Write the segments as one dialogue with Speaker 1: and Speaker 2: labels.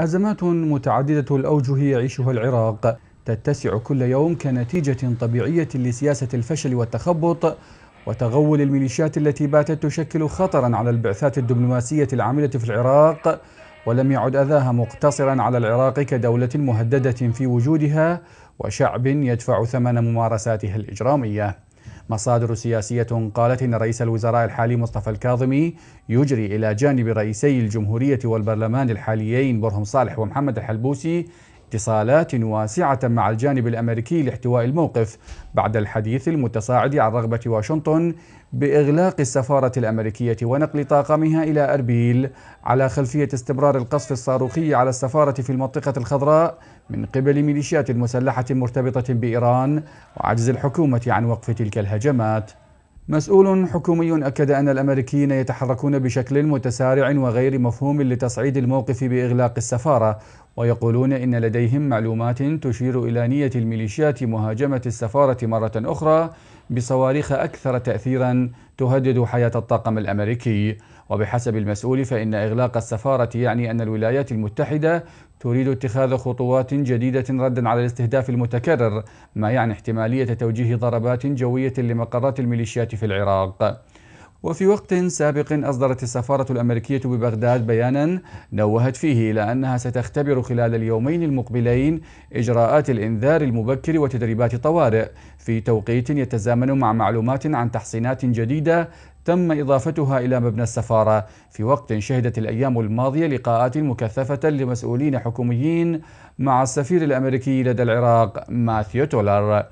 Speaker 1: أزمات متعددة الأوجه يعيشها العراق تتسع كل يوم كنتيجة طبيعية لسياسة الفشل والتخبط وتغول الميليشيات التي باتت تشكل خطرا على البعثات الدبلوماسية العاملة في العراق ولم يعد أذاها مقتصرا على العراق كدولة مهددة في وجودها وشعب يدفع ثمن ممارساتها الإجرامية مصادر سياسية قالت إن رئيس الوزراء الحالي مصطفى الكاظمي يجري إلى جانب رئيسي الجمهورية والبرلمان الحاليين برهم صالح ومحمد الحلبوسي اتصالات واسعة مع الجانب الأمريكي لاحتواء الموقف بعد الحديث المتصاعد عن رغبة واشنطن بإغلاق السفارة الأمريكية ونقل طاقمها إلى أربيل على خلفية استمرار القصف الصاروخي على السفارة في المنطقة الخضراء من قبل ميليشيات مسلحة مرتبطة بإيران وعجز الحكومة عن وقف تلك الهجمات مسؤول حكومي أكد أن الأمريكيين يتحركون بشكل متسارع وغير مفهوم لتصعيد الموقف بإغلاق السفارة ويقولون إن لديهم معلومات تشير إلى نية الميليشيات مهاجمة السفارة مرة أخرى بصواريخ أكثر تأثيرا تهدد حياة الطاقم الأمريكي وبحسب المسؤول فإن إغلاق السفارة يعني أن الولايات المتحدة تريد اتخاذ خطوات جديدة ردا على الاستهداف المتكرر ما يعني احتمالية توجيه ضربات جوية لمقرات الميليشيات في العراق وفي وقت سابق أصدرت السفارة الأمريكية ببغداد بيانا نوهت فيه إلى أنها ستختبر خلال اليومين المقبلين إجراءات الإنذار المبكر وتدريبات الطوارئ في توقيت يتزامن مع معلومات عن تحصينات جديدة تم إضافتها إلى مبنى السفارة في وقت شهدت الأيام الماضية لقاءات مكثفة لمسؤولين حكوميين مع السفير الأمريكي لدى العراق ماثيو تولر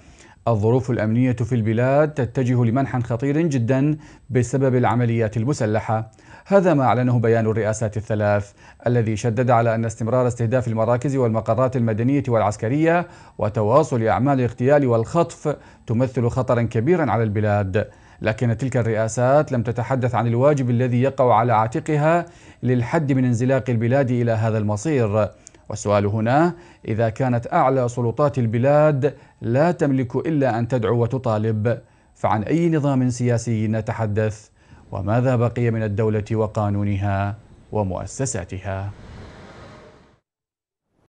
Speaker 1: الظروف الأمنية في البلاد تتجه لمنح خطير جدا بسبب العمليات المسلحة هذا ما أعلنه بيان الرئاسات الثلاث الذي شدد على أن استمرار استهداف المراكز والمقرات المدنية والعسكرية وتواصل أعمال الاغتيال والخطف تمثل خطرا كبيرا على البلاد لكن تلك الرئاسات لم تتحدث عن الواجب الذي يقع على عاتقها للحد من انزلاق البلاد إلى هذا المصير والسؤال هنا إذا كانت أعلى سلطات البلاد لا تملك إلا أن تدعو وتطالب فعن أي نظام سياسي نتحدث وماذا بقي من الدولة وقانونها ومؤسساتها؟